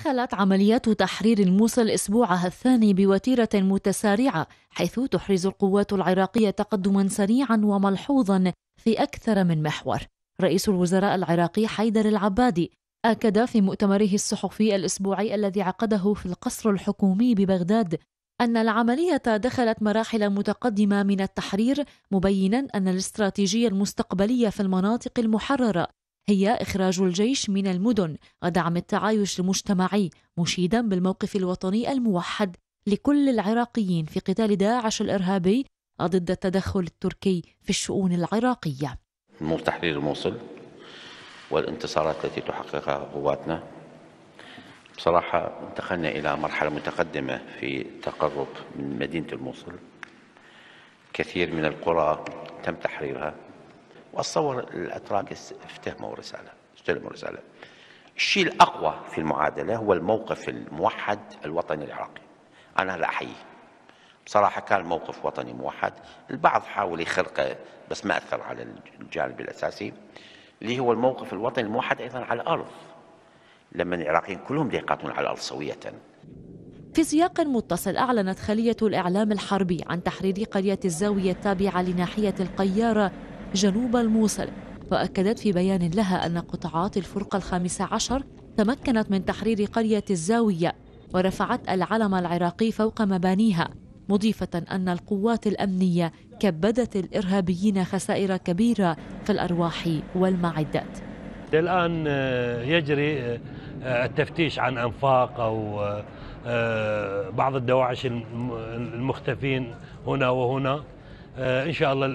دخلت عمليات تحرير الموصل أسبوعها الثاني بوتيرة متسارعة حيث تحرز القوات العراقية تقدما سريعا وملحوظا في أكثر من محور رئيس الوزراء العراقي حيدر العبادي أكد في مؤتمره الصحفي الأسبوعي الذي عقده في القصر الحكومي ببغداد أن العملية دخلت مراحل متقدمة من التحرير مبينا أن الاستراتيجية المستقبلية في المناطق المحررة هي إخراج الجيش من المدن ودعم التعايش المجتمعي مشيدا بالموقف الوطني الموحد لكل العراقيين في قتال داعش الإرهابي ضد التدخل التركي في الشؤون العراقية تحرير موصل والانتصارات التي تحققها قواتنا بصراحة انتقلنا إلى مرحلة متقدمة في تقرب من مدينة الموصل كثير من القرى تم تحريرها واتصور الاتراك افتهموا الرساله استلموا الرساله الشيء الاقوى في المعادله هو الموقف الموحد الوطني العراقي انا هذا احييه بصراحه كان موقف وطني موحد البعض حاول يخرقه بس ما اثر على الجانب الاساسي اللي هو الموقف الوطني الموحد ايضا على الارض لما العراقيين كلهم يقاتلون على الارض سويه في سياق متصل أعلنت خلية الإعلام الحربي عن تحرير قرية الزاوية التابعة لناحية القيارة جنوب الموصل وأكدت في بيان لها أن قطاعات الفرقة الخامسة عشر تمكنت من تحرير قرية الزاوية ورفعت العلم العراقي فوق مبانيها مضيفة أن القوات الأمنية كبدت الإرهابيين خسائر كبيرة في الأرواح والمعدات الآن آه، يجري آه، آه، التفتيش عن أنفاق أو بعض الدواعش المختفين هنا وهنا آه، إن شاء الله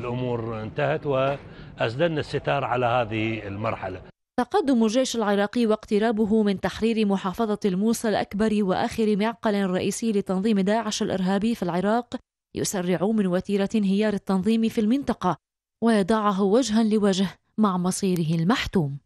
الأمور انتهت واسدلنا الستار على هذه المرحلة تقدم الجيش العراقي واقترابه من تحرير محافظة الموصل الأكبر وآخر معقل رئيسي لتنظيم داعش الإرهابي في العراق يسرع من وتيرة انهيار التنظيم في المنطقة ويضعه وجها لوجه مع مصيره المحتوم